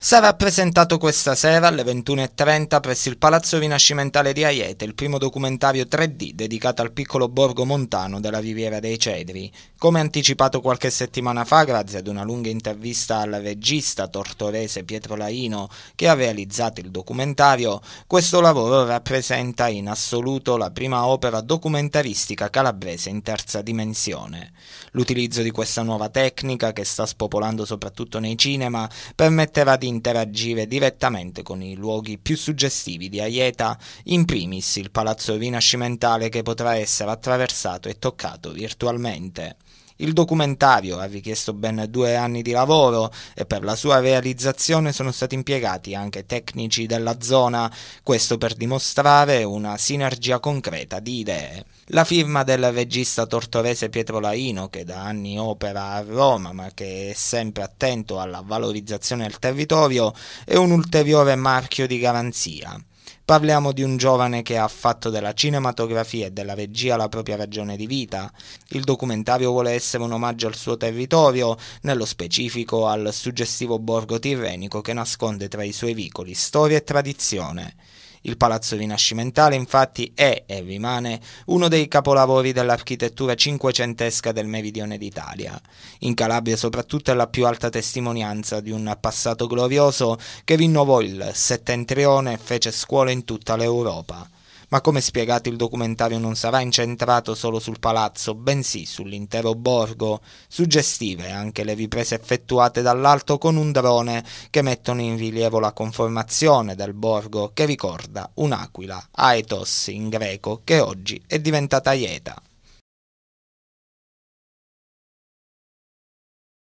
Sarà presentato questa sera alle 21.30 presso il Palazzo Rinascimentale di Aiete il primo documentario 3D dedicato al piccolo borgo montano della Riviera dei Cedri. Come anticipato qualche settimana fa grazie ad una lunga intervista al regista tortorese Pietro Laino che ha realizzato il documentario, questo lavoro rappresenta in assoluto la prima opera documentaristica calabrese in terza dimensione. L'utilizzo di questa nuova tecnica che sta spopolando soprattutto nei cinema permetterà di interagire direttamente con i luoghi più suggestivi di Aieta, in primis il palazzo rinascimentale che potrà essere attraversato e toccato virtualmente. Il documentario ha richiesto ben due anni di lavoro e per la sua realizzazione sono stati impiegati anche tecnici della zona, questo per dimostrare una sinergia concreta di idee. La firma del regista tortorese Pietro Laino, che da anni opera a Roma ma che è sempre attento alla valorizzazione del territorio, è un ulteriore marchio di garanzia. Parliamo di un giovane che ha fatto della cinematografia e della regia la propria ragione di vita. Il documentario vuole essere un omaggio al suo territorio, nello specifico al suggestivo borgo tirrenico che nasconde tra i suoi vicoli storia e tradizione. Il Palazzo Rinascimentale infatti è e rimane uno dei capolavori dell'architettura cinquecentesca del meridione d'Italia. In Calabria soprattutto è la più alta testimonianza di un passato glorioso che rinnovò il settentrione e fece scuola in tutta l'Europa. Ma come spiegato il documentario non sarà incentrato solo sul palazzo, bensì sull'intero borgo. Suggestive anche le riprese effettuate dall'alto con un drone che mettono in rilievo la conformazione del borgo che ricorda un'aquila, Aetos in greco, che oggi è diventata Ieta.